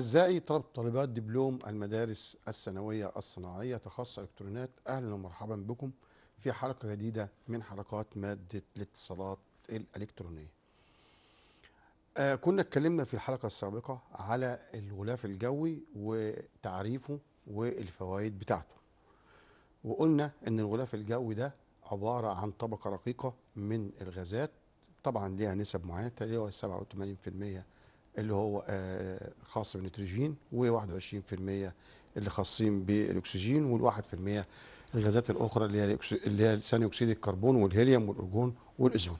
أعزائي طالبات دبلوم المدارس الثانوية الصناعية تخصص إلكترونات أهلا ومرحبا بكم في حلقة جديدة من حلقات مادة الاتصالات الإلكترونية آه كنا اتكلمنا في الحلقة السابقة على الغلاف الجوي وتعريفه والفوائد بتاعته وقلنا أن الغلاف الجوي ده عبارة عن طبقة رقيقة من الغازات طبعا ليها نسب معينة تقريبا 87% اللي هو آه، خاص بالنيتروجين و21% اللي خاصين بالاكسجين وال1% الغازات الاخرى اللي هي اللي هي ثاني اكسيد الكربون والهيليوم والارجون والاوزون.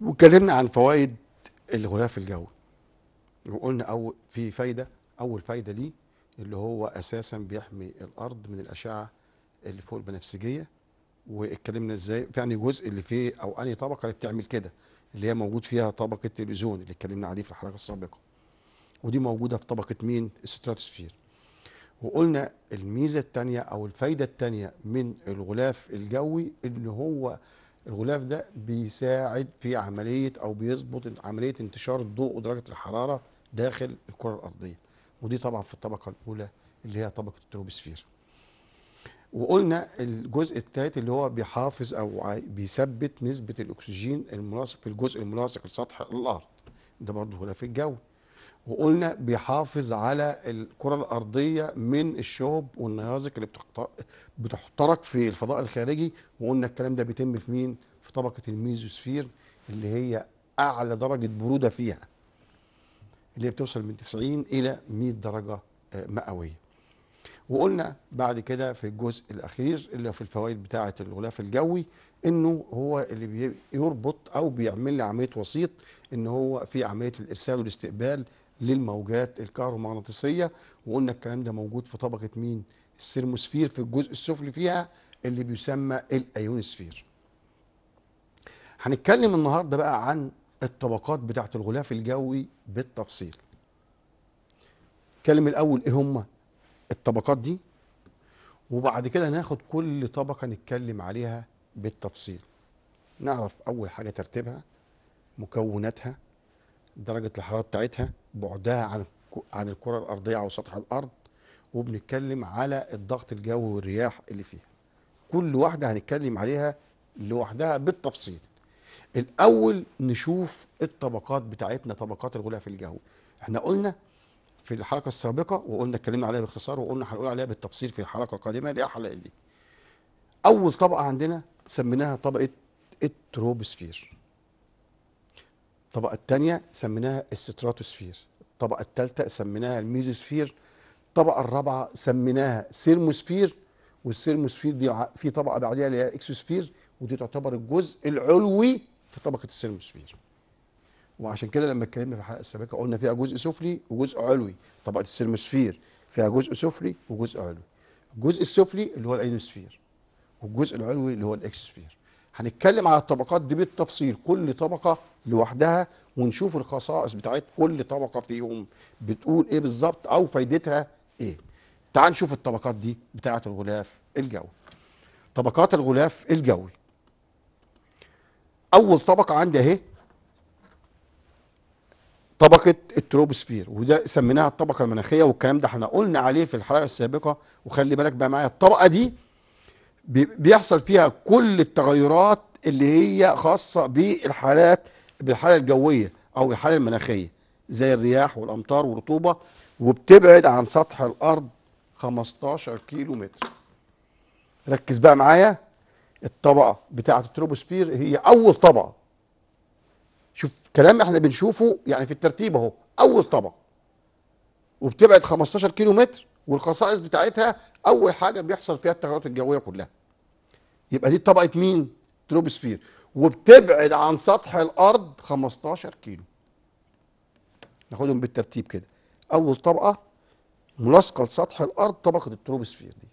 واتكلمنا عن فوائد الغلاف الجوي. وقلنا اول في فايده اول فايده ليه اللي هو اساسا بيحمي الارض من الاشعه اللي فوق البنفسجيه واتكلمنا ازاي في يعني جزء اللي فيه او انهي طبقه اللي بتعمل كده اللي هي موجود فيها طبقه الاوزون اللي اتكلمنا عليه في الحلقه السابقه ودي موجوده في طبقه مين الستراتوسفير وقلنا الميزه الثانيه او الفايده الثانيه من الغلاف الجوي ان هو الغلاف ده بيساعد في عمليه او بيظبط عمليه انتشار الضوء ودرجه الحراره داخل الكره الارضيه ودي طبعا في الطبقه الاولى اللي هي طبقه التروبوسفير وقلنا الجزء الثالث اللي هو بيحافظ او بيثبت نسبه الاكسجين الملاصق في الجزء الملاصق لسطح الارض ده برضه هنا في الجو وقلنا بيحافظ على الكره الارضيه من الشهب والنيازك اللي بتحترق في الفضاء الخارجي وقلنا الكلام ده بيتم في مين في طبقه الميزوسفير اللي هي اعلى درجه بروده فيها اللي هي بتوصل من 90 الى 100 درجه آه، مئويه وقلنا بعد كده في الجزء الاخير اللي في الفوائد بتاعه الغلاف الجوي انه هو اللي بيربط او بيعمل لي عمليه وسيط ان هو في عمليه الارسال والاستقبال للموجات الكهرومغناطيسيه وقلنا الكلام ده موجود في طبقه مين السيرموسفير في الجزء السفلي فيها اللي بيسمى الايونسفير هنتكلم النهارده بقى عن الطبقات بتاعه الغلاف الجوي بالتفصيل نتكلم الاول ايه هم الطبقات دي وبعد كده ناخد كل طبقة نتكلم عليها بالتفصيل نعرف أول حاجة ترتيبها مكوناتها درجة الحرارة بتاعتها بعدها عن عن الكرة الأرضية أو سطح الأرض وبنتكلم على الضغط الجوي والرياح اللي فيها كل واحدة هنتكلم عليها لوحدها بالتفصيل الأول نشوف الطبقات بتاعتنا طبقات الغلاف الجوي احنا قلنا في الحلقه السابقه وقلنا اتكلمنا عليها باختصار وقلنا هنقول عليها بالتفصيل في الحلقه القادمه اللي هي الحلقه دي. اول طبقه عندنا سميناها طبقه التروبوسفير. الطبقه الثانيه سميناها الستراتوسفير. الطبقه الثالثه سميناها الميزوسفير. الطبقه الرابعه سميناها سيرموسفير والسيرموسفير دي في طبقه بعديها اللي هي اكسوسفير ودي تعتبر الجزء العلوي في طبقه السيرموسفير. وعشان كده لما اتكلمنا في حلقه السمكه قلنا فيها جزء سفلي وجزء علوي طبقه السيرموسفير فيها جزء سفلي وجزء علوي الجزء السفلي اللي هو الاينوسفير والجزء العلوي اللي هو الاكسسفير هنتكلم على الطبقات دي بالتفصيل كل طبقه لوحدها ونشوف الخصائص بتاعت كل طبقه فيهم بتقول ايه بالظبط او فايدتها ايه تعال نشوف الطبقات دي بتاعه الغلاف الجوي طبقات الغلاف الجوي اول طبقه عندي اهي طبقه التروبوسفير وده سميناها الطبقه المناخيه والكلام ده احنا قلنا عليه في الحلقه السابقه وخلي بالك بقى معايا الطبقه دي بيحصل فيها كل التغيرات اللي هي خاصه بالحالات بالحاله الجويه او الحاله المناخيه زي الرياح والامطار والرطوبه وبتبعد عن سطح الارض 15 كيلو متر ركز بقى معايا الطبقه بتاعه التروبوسفير هي اول طبقه كلام احنا بنشوفه يعني في الترتيب اهو اول طبق وبتبعد 15 كيلو متر والخصائص بتاعتها اول حاجه بيحصل فيها التغيرات الجويه كلها يبقى دي طبقه مين تروبوسفير وبتبعد عن سطح الارض 15 كيلو ناخدهم بالترتيب كده اول طبقه ملاصقه لسطح الارض طبقه التروبوسفير دي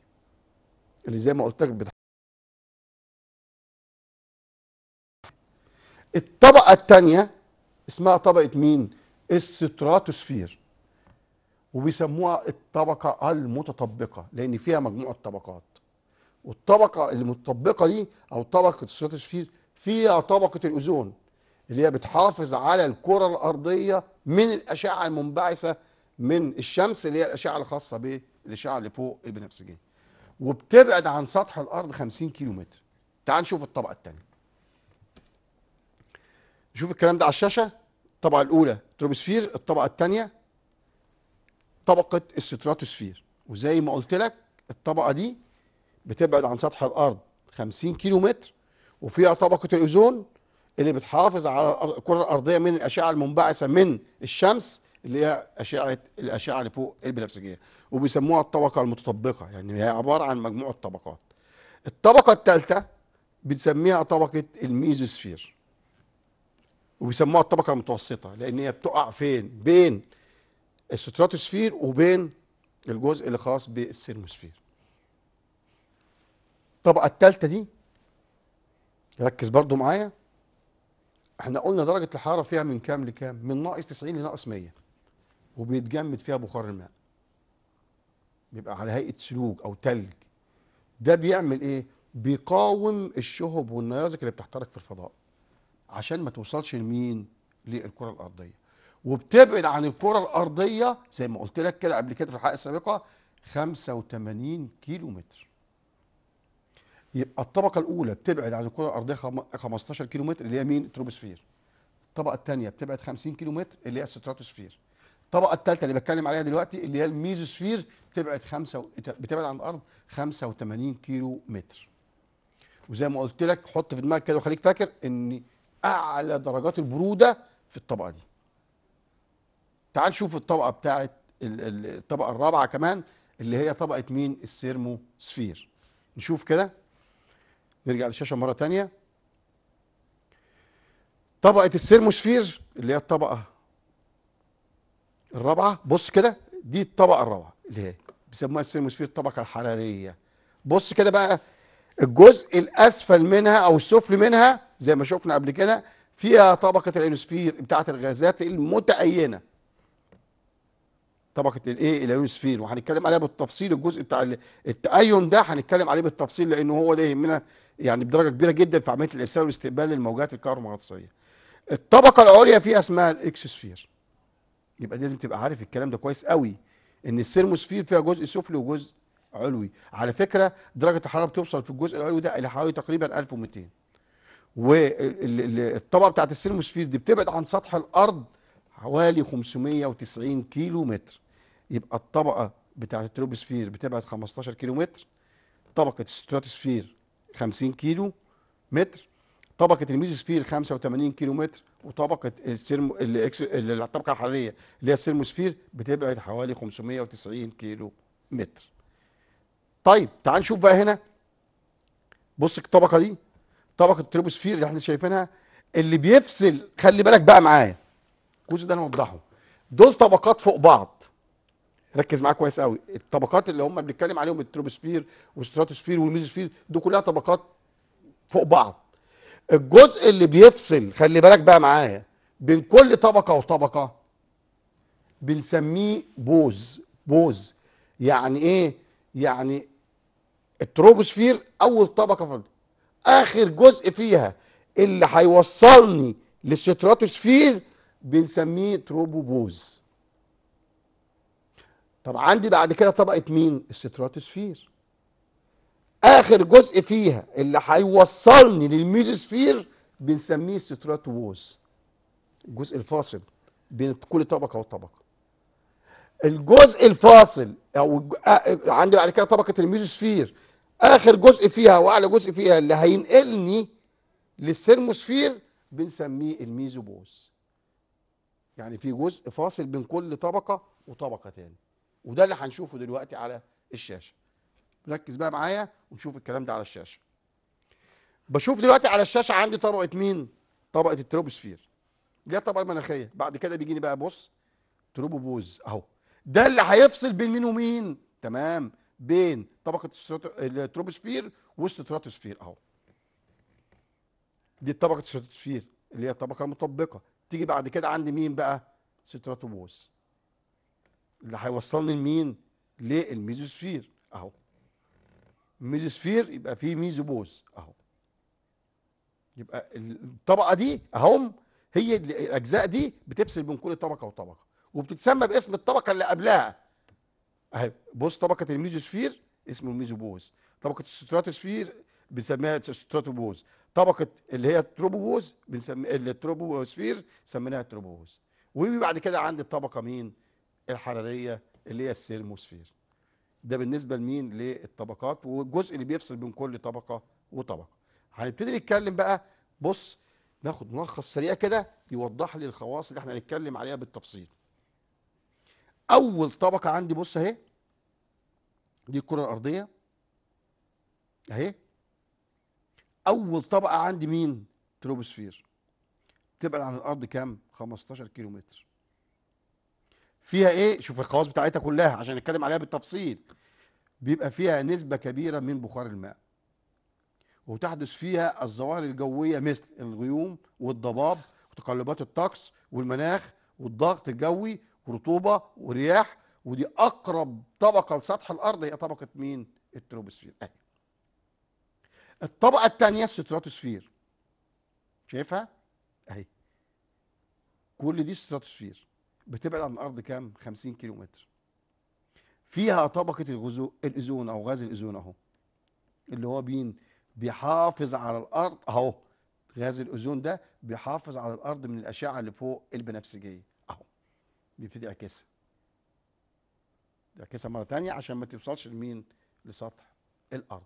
اللي زي ما قلت لك بتح... الطبقه الثانيه اسمها طبقه مين الستراتوسفير وبيسموها الطبقه المتطبقه لان فيها مجموعه طبقات والطبقه المتطبقه دي او طبقه الستراتوسفير فيها طبقه الاوزون اللي هي بتحافظ على الكره الارضيه من الاشعه المنبعثه من الشمس اللي هي الاشعه الخاصه بالاشعه اللي فوق البنفسجيه وبتبعد عن سطح الارض 50 كيلو متر تعال نشوف الطبقه الثانيه شوف الكلام ده على الشاشه الطبقه الاولى تروبوسفير الطبقه الثانيه طبقه الستراتوسفير وزي ما قلت لك الطبقه دي بتبعد عن سطح الارض 50 كيلو متر وفيها طبقه الاوزون اللي بتحافظ على الكره الارضيه من الاشعه المنبعثه من الشمس اللي هي اشعه الاشعه اللي فوق البنفسجيه وبيسموها الطبقه المتطبقه يعني هي عباره عن مجموعه طبقات الطبقه الثالثه بنسميها طبقه الميزوسفير وبيسموها الطبقه المتوسطه لان هي بتقع فين بين الستراتوسفير وبين الجزء اللي خاص بالسيرموسفير الطبقه الثالثه دي ركز برضو معايا احنا قلنا درجه الحراره فيها من كام لكام من ناقص 90 لناقص 100 وبيتجمد فيها بخار الماء بيبقى على هيئه سلوج او تلج ده بيعمل ايه بيقاوم الشهب والنيازك اللي بتحترق في الفضاء عشان ما توصلش لمين للكره الارضيه وبتبعد عن الكره الارضيه زي ما قلت لك كده قبل كده في الحلقه السابقه 85 كيلو متر يبقى الطبقه الاولى بتبعد عن الكره الارضيه 15 كيلو متر اللي هي مين التروبوسفير الطبقه الثانيه بتبعد 50 كيلو متر اللي هي الستراتوسفير الطبقه الثالثه اللي بتكلم عليها دلوقتي اللي هي الميزوسفير بتبعد خمسة و... بتبعد عن الارض 85 كيلو متر وزي ما قلت لك حط في دماغك كده وخليك فاكر ان اعلى درجات البروده في الطبقه دي تعال شوف الطبقه بتاعه الطبقه الرابعه كمان اللي هي طبقه مين السيرمو سفير نشوف كده نرجع للشاشه مره تانية طبقه السيرموسفير اللي هي الطبقه الرابعه بص كده دي الطبقه الرابعه اللي هي بيسموها السيرموسفير الطبقه الحراريه بص كده بقى الجزء الاسفل منها او السفل منها زي ما شفنا قبل كده فيها طبقه الايونوسفير بتاعه الغازات المتأينه طبقه الايه الايونوسفير وهنتكلم عليها بالتفصيل الجزء بتاع التأين ده هنتكلم عليه بالتفصيل لانه هو ده يهمنا يعني بدرجه كبيره جدا في عمليه الارسال والاستقبال للموجات الكهرومغناطيسيه الطبقه العليا فيها اسمها الاكسوسفير يبقى لازم تبقى عارف الكلام ده كويس قوي ان السيرموسفير فيها جزء سفلي وجزء علوي على فكره درجه الحراره بتوصل في الجزء العلوي ده الى حوالي تقريبا 1200 والطبقه بتاعت السيرموسفير دي بتبعد عن سطح الارض حوالي 590 كيلو متر يبقى الطبقه بتاعت التروبوسفير بتبعد 15 كيلو متر طبقه الستراتوسفير 50 كيلو متر طبقه الميزوسفير 85 كيلو متر وطبقه السيرمو الطبقه الحراريه اللي هي السيرموسفير بتبعد حوالي 590 كيلو متر طيب تعال نشوف بقى هنا بص الطبقه دي طبقه التروبوسفير اللي احنا شايفينها اللي بيفصل خلي بالك بقى معايا الجزء ده انا موضحه دول طبقات فوق بعض ركز معايا كويس قوي الطبقات اللي هم بنتكلم عليهم التروبوسفير والستراتوسفير والميزوسفير دول كلها طبقات فوق بعض الجزء اللي بيفصل خلي بالك بقى معايا بين كل طبقه وطبقه بنسميه بوز بوز يعني ايه يعني التروبوسفير اول طبقه فضل. اخر جزء فيها اللي هيوصلني للستراتوسفير بنسميه تروبوبوز طب عندي بعد كده طبقه مين الستراتوسفير اخر جزء فيها اللي هيوصلني للميزوسفير بنسميه ستراتوبوز الجزء الفاصل بين كل طبقه وطبقه الجزء الفاصل او عندي بعد كده طبقه الميزوسفير اخر جزء فيها واعلى جزء فيها اللي هينقلني للثيرموسفير بنسميه الميزوبوز يعني في جزء فاصل بين كل طبقه وطبقه تاني وده اللي هنشوفه دلوقتي على الشاشه ركز بقى معايا ونشوف الكلام ده على الشاشه بشوف دلوقتي على الشاشه عندي طبقه مين طبقه التروبوسفير اللي هي الطبقه المناخيه بعد كده بيجيني بقى بص تروبوبوز اهو ده اللي هيفصل بين مين ومين تمام بين طبقه التروبوسفير والستراتوسفير اهو دي طبقه الستراتوسفير اللي هي الطبقه المطبقه تيجي بعد كده عند مين بقى ستراتوبوس اللي هيوصلني لمين للميزوسفير اهو ميزوسفير يبقى فيه ميزوبوز اهو يبقى الطبقه دي اهم هي الاجزاء دي بتفصل بين كل طبقه وطبقه وبتتسمى باسم الطبقه اللي قبلها اهي بص طبقه الميزوسفير اسمه الميزوبوز طبقه الستراتوسفير بنسميها ستراتوبوز طبقه اللي هي التروبوز بنسميها التروبوسفير سميناها التروبوز وبعد كده عندي الطبقه مين الحراريه اللي هي السيرموسفير ده بالنسبه لمين للطبقات والجزء اللي بيفصل بين كل طبقه وطبقه هنبتدي نتكلم بقى بص ناخد ملخص سريع كده يوضح لي الخواص اللي احنا هنتكلم عليها بالتفصيل اول طبقه عندي بص اهي دي الكره الارضيه اهي اول طبقه عندي مين تروبوسفير تبعد عن الارض كام 15 كيلو متر فيها ايه شوف الخواص بتاعتها كلها عشان نتكلم عليها بالتفصيل بيبقى فيها نسبه كبيره من بخار الماء وتحدث فيها الظواهر الجويه مثل الغيوم والضباب وتقلبات الطقس والمناخ والضغط الجوي ورطوبه ورياح ودي اقرب طبقه لسطح الارض هي طبقه مين التروبوسفير اهي الطبقه الثانيه الستراتوسفير شايفها اهي كل دي ستراتوسفير بتبعد عن الارض كام 50 كيلو متر فيها طبقه الغزو الاوزون او غاز الاوزون اهو اللي هو بين بيحافظ على الارض اهو غاز الاوزون ده بيحافظ على الارض من الاشعه اللي فوق البنفسجيه بيبتدي يعكسها يعكسها مره تانية عشان ما توصلش لمين لسطح الارض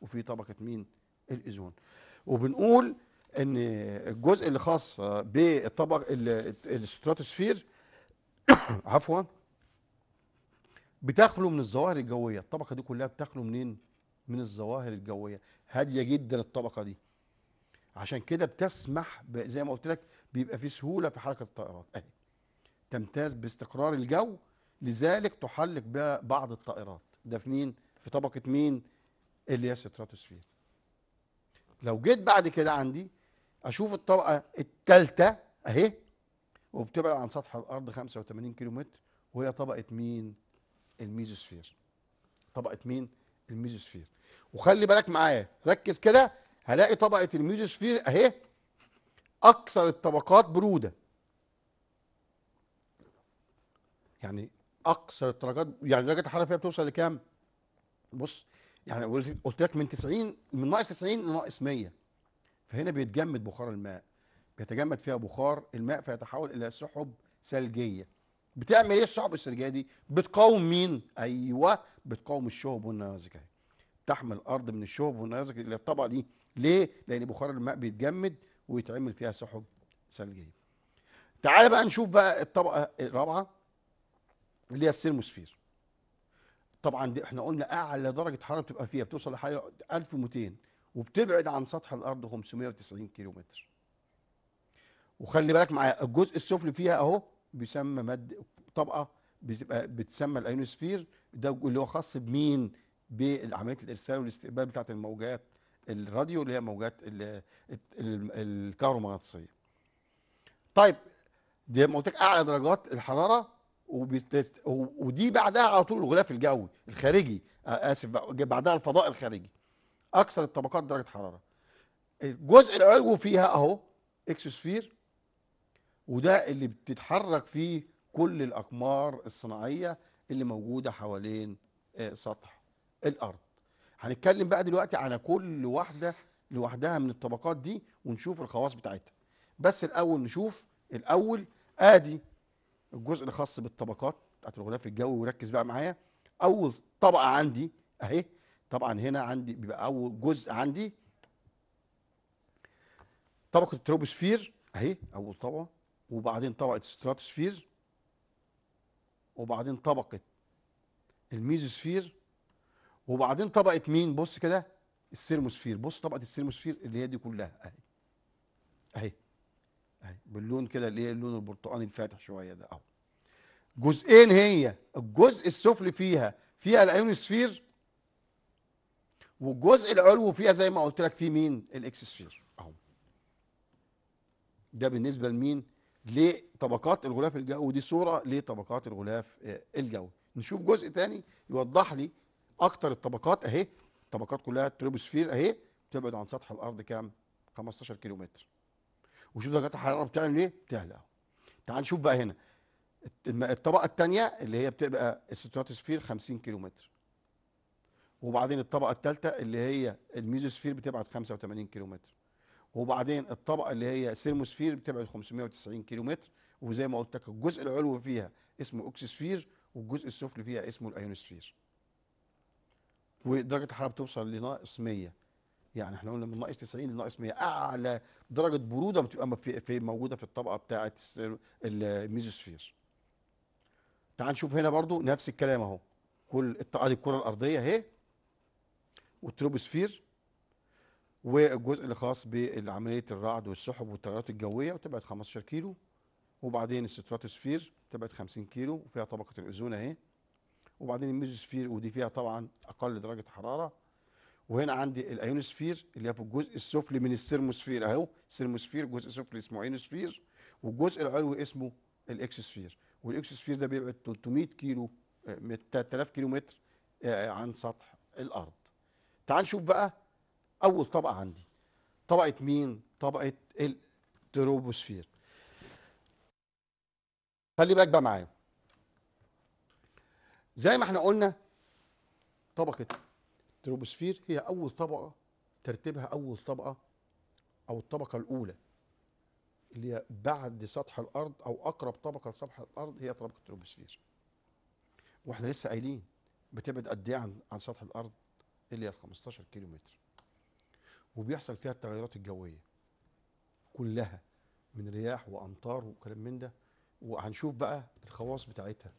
وفي طبقه مين الاوزون وبنقول ان الجزء اللي خاص بالطبق الستراتوسفير عفوا بتخلو من الظواهر الجويه الطبقه دي كلها بتخلو منين من الظواهر الجويه هاديه جدا الطبقه دي عشان كده بتسمح زي ما قلت لك بيبقى في سهوله في حركه الطائرات اهي تمتاز باستقرار الجو لذلك تحلق بها بعض الطائرات ده في مين في طبقه مين اللي هي ستراتوسفير لو جيت بعد كده عندي اشوف الطبقه الثالثه اهي وبتبعد عن سطح الارض 85 كيلو متر وهي طبقه مين الميزوسفير طبقه مين الميزوسفير وخلي بالك معايا ركز كده هلاقي طبقه الميزوسفير اهي اكثر الطبقات بروده يعني اقصر الدرجات يعني درجه الحراره فيها بتوصل لكام؟ بص يعني قلت لك من 90 من ناقص 90 لناقص 100 فهنا بيتجمد بخار الماء بيتجمد فيها بخار الماء فيتحول الى سحب ثلجيه بتعمل ايه السحب الثلجيه دي؟ بتقاوم مين؟ ايوه بتقاوم الشهب والنيازك اهي تحمل الارض من الشهب والنيازك الى الطبقه دي ليه؟ لان بخار الماء بيتجمد ويتعمل فيها سحب ثلجيه. تعال بقى نشوف بقى الطبقه الرابعه اللي هي السيرموسفير طبعا دي احنا قلنا اعلى درجه حراره بتبقى فيها بتوصل لحاجه 1200 وبتبعد عن سطح الارض 590 كيلو متر وخلي بالك معايا الجزء السفلي فيها اهو بيسمى مد طبقه بتبقى بتسمى الايونوسفير ده اللي هو خاص بمين بعمليه الارسال والاستقبال بتاعه الموجات الراديو اللي هي موجات الكهرومغناطيسيه طيب دي لما قلت لك اعلى درجات الحراره وبتست... ودي بعدها على طول الغلاف الجوي الخارجي آه، اسف بعدها الفضاء الخارجي اكثر الطبقات درجه حراره الجزء العلوي فيها اهو اكسوسفير وده اللي بتتحرك فيه كل الاقمار الصناعيه اللي موجوده حوالين آه، سطح الارض هنتكلم بقى دلوقتي على كل واحده لوحدها من الطبقات دي ونشوف الخواص بتاعتها بس الاول نشوف الاول ادي الجزء الخاص بالطبقات بتاعت الغلاف الجوي وركز بقى معايا اول طبقه عندي اهي طبعا هنا عندي بيبقى اول جزء عندي طبقه التروبوسفير اهي اول طبقه وبعدين طبقه الستراتوسفير وبعدين طبقه الميزوسفير وبعدين طبقه مين بص كده السيرموسفير بص طبقه السيرموسفير اللي هي دي كلها اهي اهي باللون كده اللي هي اللون البرتقاني الفاتح شويه ده اهو جزئين هي الجزء السفلي فيها فيها الايونوسفير والجزء العلوي فيها زي ما قلت لك فيه مين الاكسسفير اهو ده بالنسبه لمين لطبقات الغلاف الجوي ودي صوره لطبقات الغلاف آه، الجوي نشوف جزء تاني يوضح لي اكتر الطبقات اهي الطبقات كلها تروبوسفير اهي تبعد عن سطح الارض كام 15 كيلومتر وشوف درجات الحراره بتعمل ايه بتعلى تعال نشوف بقى هنا الطبقه الثانيه اللي هي بتبقى الستراتوسفير 50 كيلو متر وبعدين الطبقه الثالثه اللي هي الميزوسفير بتبعد 85 كيلو متر وبعدين الطبقه اللي هي السيرموسفير بتبعد 590 كيلو متر وزي ما قلت لك الجزء العلوي فيها اسمه اوكسسفير والجزء السفلي فيها اسمه الايونوسفير ودرجه الحراره بتوصل لناقص 100 يعني احنا قلنا من ناقص 90 لناقص 100 اعلى درجه بروده بتبقى في, في موجوده في الطبقه بتاعه الميزوسفير تعال نشوف هنا برضو نفس الكلام اهو كل ادي آه، الكره الارضيه اهي والتروبوسفير والجزء اللي خاص بعمليه الرعد والسحب والتيارات الجويه وتبعد 15 كيلو وبعدين الستراتوسفير تبعد 50 كيلو وفيها طبقه الاوزون اهي وبعدين الميزوسفير ودي فيها طبعا اقل درجه حراره وهنا عندي الايونوسفير اللي هي في الجزء السفلي من السيرموسفير اهو سيرموسفير جزء سفلي اسمه ايونوسفير والجزء العلوي اسمه الاكسوسفير والاكسوسفير ده بيبعد 300 كيلو 3000 كيلو متر عن سطح الارض تعال نشوف بقى اول طبقه عندي طبقه مين طبقه التروبوسفير خلي بالك بقى معايا زي ما احنا قلنا طبقه التروبوسفير هي اول طبقه ترتيبها اول طبقه او الطبقه الاولى اللي هي بعد سطح الارض او اقرب طبقه لسطح الارض هي طبقه التروبوسفير واحنا لسه قايلين بتبعد قد ايه عن عن سطح الارض اللي هي 15 كيلو متر وبيحصل فيها التغيرات الجويه كلها من رياح وامطار وكلام من ده وهنشوف بقى الخواص بتاعتها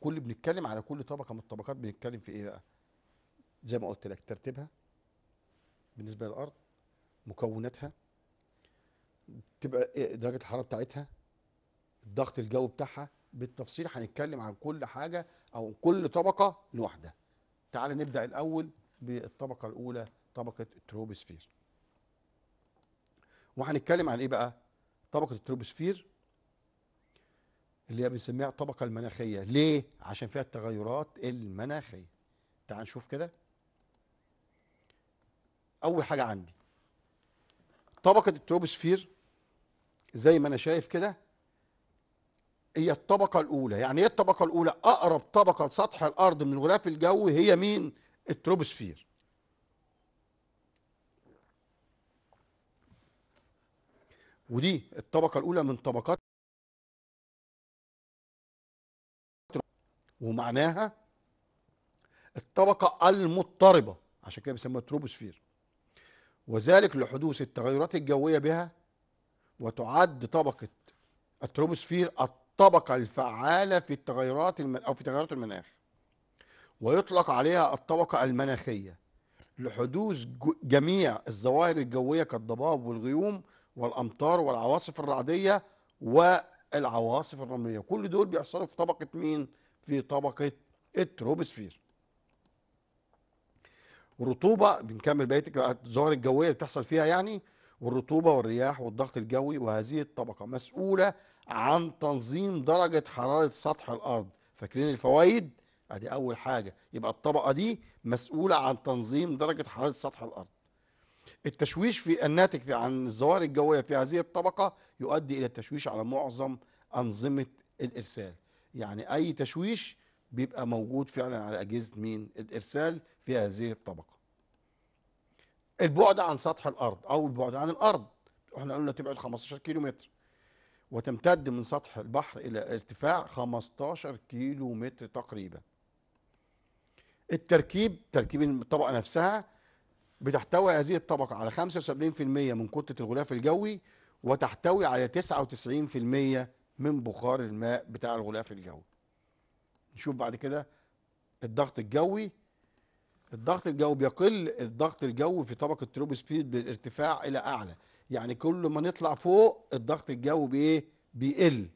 كل بنتكلم على كل طبقه من الطبقات بنتكلم في ايه بقى زي ما قلت لك ترتيبها بالنسبه للارض مكوناتها تبقى إيه، درجه الحراره بتاعتها الضغط الجو بتاعها بالتفصيل هنتكلم عن كل حاجه او كل طبقه لوحدها تعال نبدا الاول بالطبقه الاولى طبقه التروبوسفير وهنتكلم عن ايه بقى طبقه التروبوسفير اللي هي بنسميها الطبقه المناخيه ليه عشان فيها التغيرات المناخيه تعال نشوف كده اول حاجه عندي طبقه التروبوسفير زي ما انا شايف كده هي الطبقه الاولى يعني ايه الطبقه الاولى اقرب طبقه لسطح الارض من الغلاف الجوي هي مين التروبوسفير ودي الطبقه الاولى من طبقات ومعناها الطبقه المضطربه عشان كده بيسموها التروبوسفير وذلك لحدوث التغيرات الجوية بها وتعد طبقة التروبوسفير الطبقة الفعالة في التغيرات المن... أو في تغيرات المناخ ويطلق عليها الطبقة المناخية لحدوث جميع الظواهر الجوية كالضباب والغيوم والأمطار والعواصف الرعدية والعواصف الرملية كل دول بيحصلوا في طبقة مين؟ في طبقة التروبوسفير والرطوبه بنكمل بقيه الظواهر الجويه اللي بتحصل فيها يعني والرطوبه والرياح والضغط الجوي وهذه الطبقه مسؤوله عن تنظيم درجه حراره سطح الارض فاكرين الفوائد ادي اول حاجه يبقى الطبقه دي مسؤوله عن تنظيم درجه حراره سطح الارض التشويش في الناتج عن الظواهر الجويه في هذه الطبقه يؤدي الى التشويش على معظم انظمه الارسال يعني اي تشويش بيبقى موجود فعلا على اجهزه مين الارسال في هذه الطبقه البعد عن سطح الارض او البعد عن الارض احنا قلنا تبعد 15 كيلو متر وتمتد من سطح البحر الى ارتفاع 15 كيلو متر تقريبا التركيب تركيب الطبقه نفسها بتحتوي هذه الطبقه على 75% من كتله الغلاف الجوي وتحتوي على 99% من بخار الماء بتاع الغلاف الجوي نشوف بعد كده الضغط الجوي الضغط الجوي بيقل الضغط الجوي في طبقه التروبوسفير بالارتفاع الى اعلى يعني كل ما نطلع فوق الضغط الجوي بايه بيقل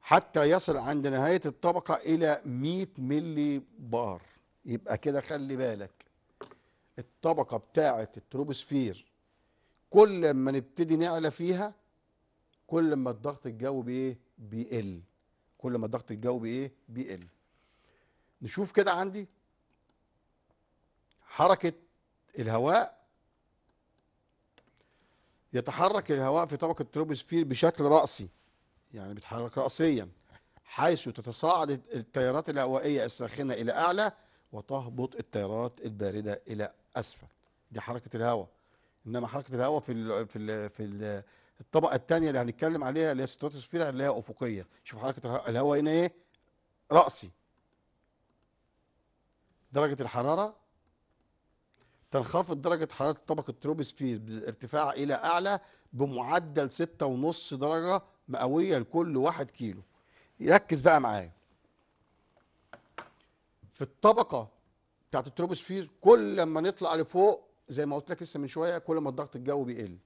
حتى يصل عند نهايه الطبقه الى 100 ملي بار يبقى كده خلي بالك الطبقه بتاعه التروبوسفير كل ما نبتدي نعلى فيها كل ما الضغط الجوي بايه بيقل كل ما الضغط الجوي ايه بيقل نشوف كده عندي حركة الهواء يتحرك الهواء في طبقة التروبوسفير بشكل رأسي يعني بيتحرك رأسيا حيث تتصاعد التيارات الهوائية الساخنة إلى أعلى وتهبط التيارات الباردة إلى أسفل دي حركة الهواء إنما حركة الهواء في الـ في الـ في الـ الطبقه الثانيه اللي هنتكلم عليها اللي هي ستراتوسفير اللي هي افقيه شوف حركه الهواء هنا ايه راسي درجه الحراره تنخفض درجة حرارة الطبق التروبوسفير بالارتفاع إلى أعلى بمعدل ستة ونص درجة مئوية لكل واحد كيلو ركز بقى معايا في الطبقة بتاعت التروبوسفير كل لما نطلع لفوق زي ما قلت لك لسه من شوية كل ما الضغط الجوي بيقل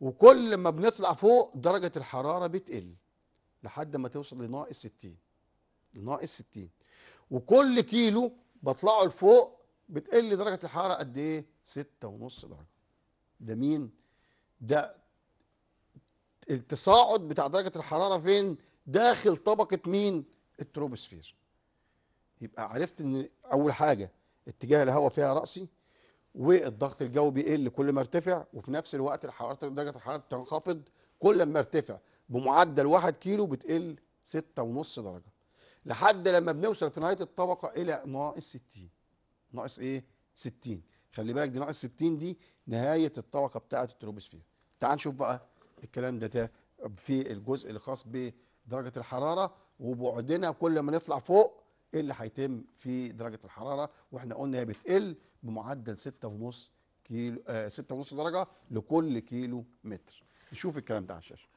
وكل ما بنطلع فوق درجة الحرارة بتقل لحد ما توصل لناقص 60 لناقص 60 وكل كيلو بطلعه لفوق بتقل درجة الحرارة قد إيه؟ 6.5 درجة ده مين؟ ده التصاعد بتاع درجة الحرارة فين؟ داخل طبقة مين؟ التروبوسفير يبقى عرفت إن أول حاجة اتجاه الهواء فيها رأسي والضغط الجوي بيقل كل ما ارتفع وفي نفس الوقت الحراره درجه الحراره بتنخفض كل ما ارتفع بمعدل 1 كيلو بتقل ونص درجه لحد لما بنوصل في نهايه الطبقه الى ناقص 60 ناقص ايه 60 خلي بالك دي ناقص 60 دي نهايه الطبقه بتاعه التروبوسفير تعال نشوف بقى الكلام ده, ده في الجزء الخاص بدرجه الحراره وبعدنا كل ما نطلع فوق ايه اللي هيتم في درجه الحراره واحنا قلنا هي بتقل بمعدل 6.5 كيلو 6.5 آه درجه لكل كيلو متر نشوف الكلام ده على الشاشه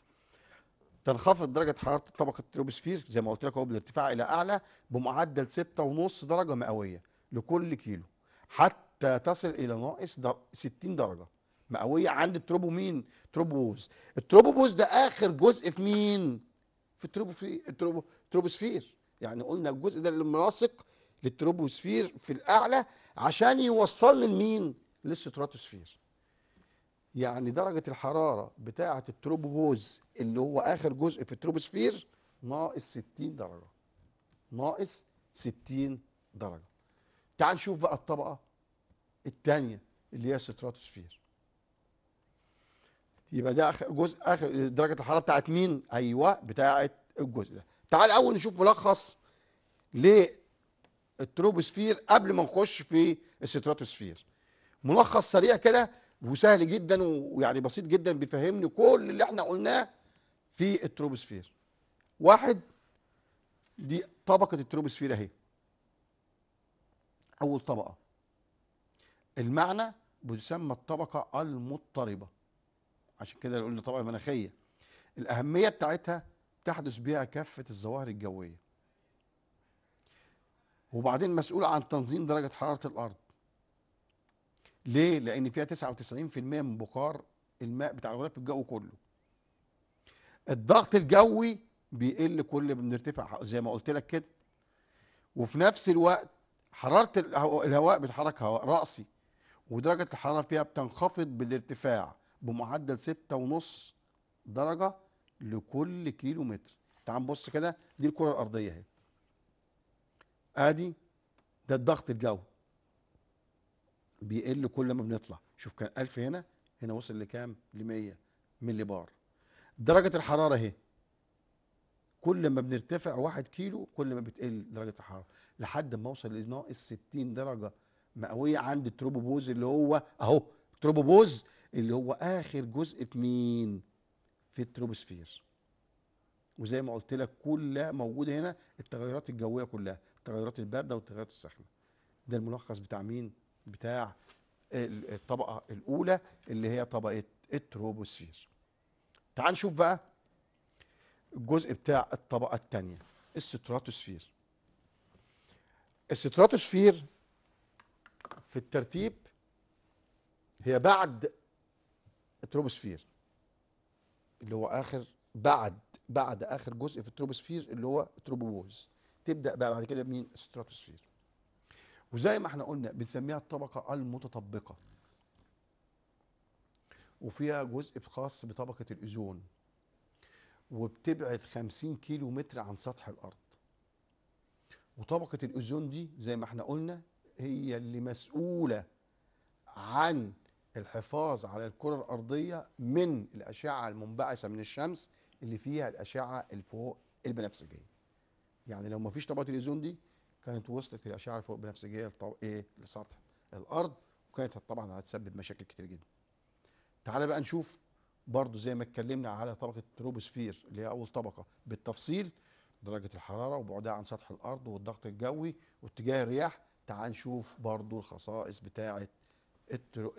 تنخفض درجه حراره طبقه التروبوسفير زي ما قلت لك بالارتفاع الى اعلى بمعدل 6.5 درجه مئويه لكل كيلو حتى تصل الى ناقص 60 درجه مئويه عند التروبو مين التروبوز التروبوز ده اخر جزء في مين في التروبو في التروبو تروبوسفير يعني قلنا الجزء ده اللي ملاصق للتروبوسفير في الاعلى عشان يوصلني لمين للستراتوسفير يعني درجه الحراره بتاعه التروبوز اللي هو اخر جزء في التروبوسفير ناقص 60 درجه ناقص 60 درجه تعال نشوف بقى الطبقه الثانيه اللي هي الستراتوسفير يبقى ده اخر جزء اخر درجه الحراره بتاعة مين ايوه بتاعة الجزء ده تعال اول نشوف ملخص للتروبوسفير قبل ما نخش في الستراتوسفير ملخص سريع كده وسهل جدا ويعني بسيط جدا بيفهمني كل اللي احنا قلناه في التروبوسفير واحد دي طبقة التروبوسفير اهي أول طبقة المعنى بتسمى الطبقة المضطربة عشان كده قلنا طبقة مناخية الأهمية بتاعتها تحدث بها كافة الظواهر الجوية وبعدين مسؤول عن تنظيم درجة حرارة الأرض ليه؟ لأن فيها 99% من بخار الماء بتاع الغلاف الجو كله الضغط الجوي بيقل كل ما بنرتفع زي ما قلت لك كده وفي نفس الوقت حرارة الهواء بيتحرك هواء رأسي ودرجة الحرارة فيها بتنخفض بالارتفاع بمعدل 6.5 درجة لكل كيلو متر تعال نبص كده دي الكره الارضيه اهي ادي ده الضغط الجوي بيقل كل ما بنطلع شوف كان 1000 هنا هنا وصل لكام ل 100 ملي بار درجه الحراره اهي كل ما بنرتفع 1 كيلو كل ما بتقل درجه الحراره لحد ما اوصل لناقص 60 درجه مئويه عند التروبوبوز اللي هو اهو التروبوبوز اللي هو اخر جزء في مين في التروبوسفير وزي ما قلت لك كلها موجوده هنا التغيرات الجويه كلها التغيرات البارده والتغيرات الساخنه ده الملخص بتاع مين بتاع الطبقه الاولى اللي هي طبقه التروبوسفير تعال نشوف بقى الجزء بتاع الطبقه الثانيه الستراتوسفير الستراتوسفير في الترتيب هي بعد التروبوسفير اللي هو اخر بعد بعد اخر جزء في التروبوسفير اللي هو تروبوز تبدا بقى بعد كده مين ستراتوسفير وزي ما احنا قلنا بنسميها الطبقه المتطبقه وفيها جزء خاص بطبقه الاوزون وبتبعد 50 كيلو متر عن سطح الارض وطبقه الاوزون دي زي ما احنا قلنا هي اللي مسؤوله عن الحفاظ على الكرة الأرضية من الأشعة المنبعثة من الشمس اللي فيها الأشعة الفوق البنفسجية يعني لو ما فيش طبقة الأوزون دي كانت وصلت الأشعة الفوق البنفسجية لطو... إيه لسطح الأرض وكانت طبعا هتسبب مشاكل كتير جدا تعالى بقى نشوف برضو زي ما اتكلمنا على طبقة التروبوسفير اللي هي أول طبقة بالتفصيل درجة الحرارة وبعدها عن سطح الأرض والضغط الجوي واتجاه الرياح تعال نشوف برضو الخصائص بتاعت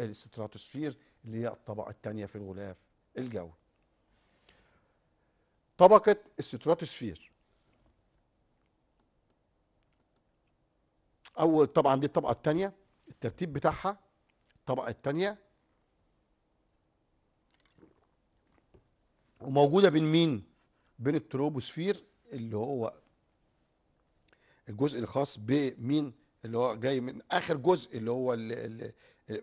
الستراتوسفير اللي هي الطبقة الثانية في الغلاف الجوي طبقة الستراتوسفير أول طبعا دي الطبقة الثانية الترتيب بتاعها الطبقة الثانية وموجودة بين مين؟ بين التروبوسفير اللي هو الجزء الخاص بمين اللي هو جاي من اخر جزء اللي هو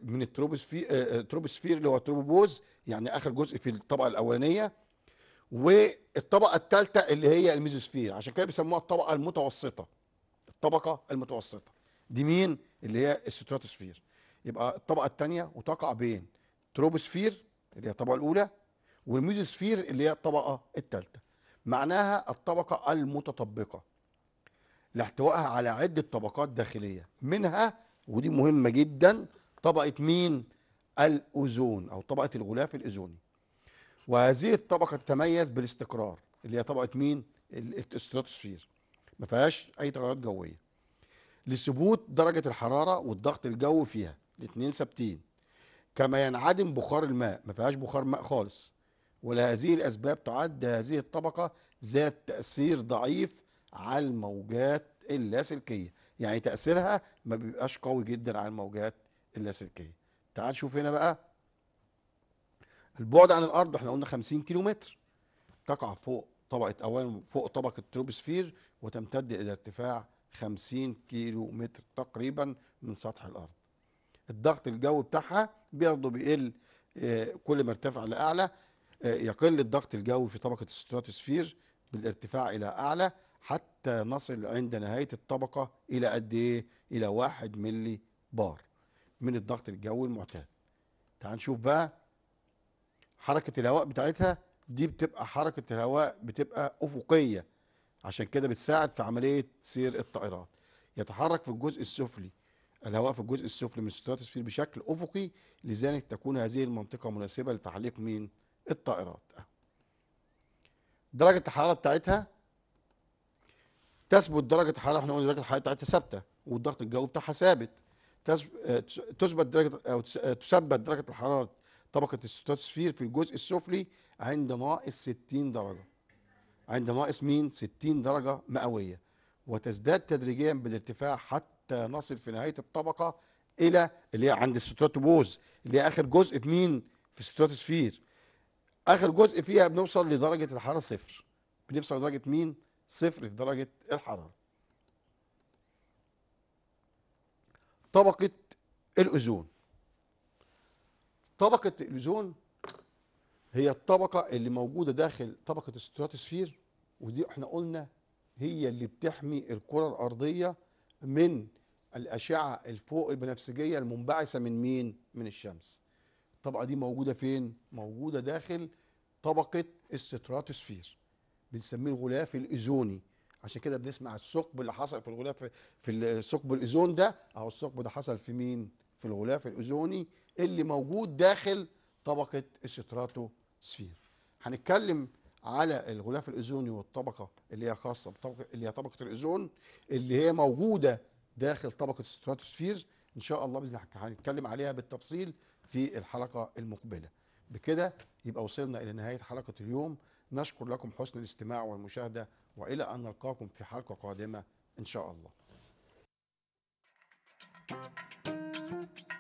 من التروبوسفير آه، آه، تروبوسفير اللي هو تروبوز يعني اخر جزء في الطبقه الاولانيه والطبقه الثالثه اللي هي الميزوسفير عشان كده بيسموها الطبقه المتوسطه الطبقه المتوسطه دي مين اللي هي الستراتوسفير يبقى الطبقه الثانيه وتقع بين تروبوسفير اللي هي الطبقه الاولى والميزوسفير اللي هي الطبقه الثالثه معناها الطبقه المتطبقه لاحتوائها على عده طبقات داخليه منها ودي مهمه جدا طبقة مين؟ الأوزون أو طبقة الغلاف الأوزوني وهذه الطبقة تتميز بالاستقرار اللي هي طبقة مين؟ الستراتوسفير ما فيهاش أي تغيرات جوية لثبوت درجة الحرارة والضغط الجوي فيها الاثنين ثابتين كما ينعدم بخار الماء ما فيهاش بخار ماء خالص ولهذه الأسباب تعد هذه الطبقة ذات تأثير ضعيف على الموجات اللاسلكية يعني تأثيرها ما بيبقاش قوي جدا على الموجات اللاسلكيه تعال شوف هنا بقى البعد عن الارض احنا قلنا 50 كيلو متر تقع فوق طبقه اولا فوق طبقه التروبوسفير وتمتد الى ارتفاع 50 كيلو متر تقريبا من سطح الارض الضغط الجوي بتاعها برضه بيقل آه، كل ما ارتفع لاعلى آه، يقل الضغط الجوي في طبقه الستراتوسفير بالارتفاع الى اعلى حتى نصل عند نهايه الطبقه الى قد ايه الى 1 ملي بار من الضغط الجوي المعتاد تعال نشوف بقى حركة الهواء بتاعتها دي بتبقى حركة الهواء بتبقى أفقية عشان كده بتساعد في عملية سير الطائرات يتحرك في الجزء السفلي الهواء في الجزء السفلي من الستراتوسفير بشكل أفقي لذلك تكون هذه المنطقة مناسبة لتعليق مين الطائرات درجة الحرارة بتاعتها تثبت درجة الحرارة احنا قلنا درجة الحرارة بتاعتها ثابتة والضغط الجوي بتاعها ثابت آه، تثبت درجه او آه، تثبت درجه الحراره طبقه الستراتوسفير في الجزء السفلي عند ناقص 60 درجه عند ناقص مين 60 درجه مئويه وتزداد تدريجيا بالارتفاع حتى نصل في نهايه الطبقه الى اللي هي عند الستراتوبوز اللي هي اخر جزء في مين في الستراتوسفير اخر جزء فيها بنوصل لدرجه الحراره صفر بنوصل لدرجه مين صفر في درجه الحراره طبقة الأوزون طبقة الأوزون هي الطبقة اللي موجودة داخل طبقة الستراتوسفير ودي احنا قلنا هي اللي بتحمي الكرة الأرضية من الأشعة الفوق البنفسجية المنبعثة من مين؟ من الشمس. الطبقة دي موجودة فين؟ موجودة داخل طبقة الستراتوسفير. بنسميه الغلاف الأوزوني عشان كده بنسمع الثقب اللي حصل في الغلاف في ثقب الاوزون ده اهو الثقب ده حصل في مين في الغلاف الاوزوني اللي موجود داخل طبقه الستراتو سفير هنتكلم على الغلاف الاوزوني والطبقه اللي هي خاصه بطبقه اللي هي طبقه الاوزون اللي هي موجوده داخل طبقه الستراتوسفير ان شاء الله باذن الله هنتكلم عليها بالتفصيل في الحلقه المقبله بكده يبقى وصلنا الى نهايه حلقه اليوم نشكر لكم حسن الاستماع والمشاهدة وإلى أن نلقاكم في حلقة قادمة إن شاء الله.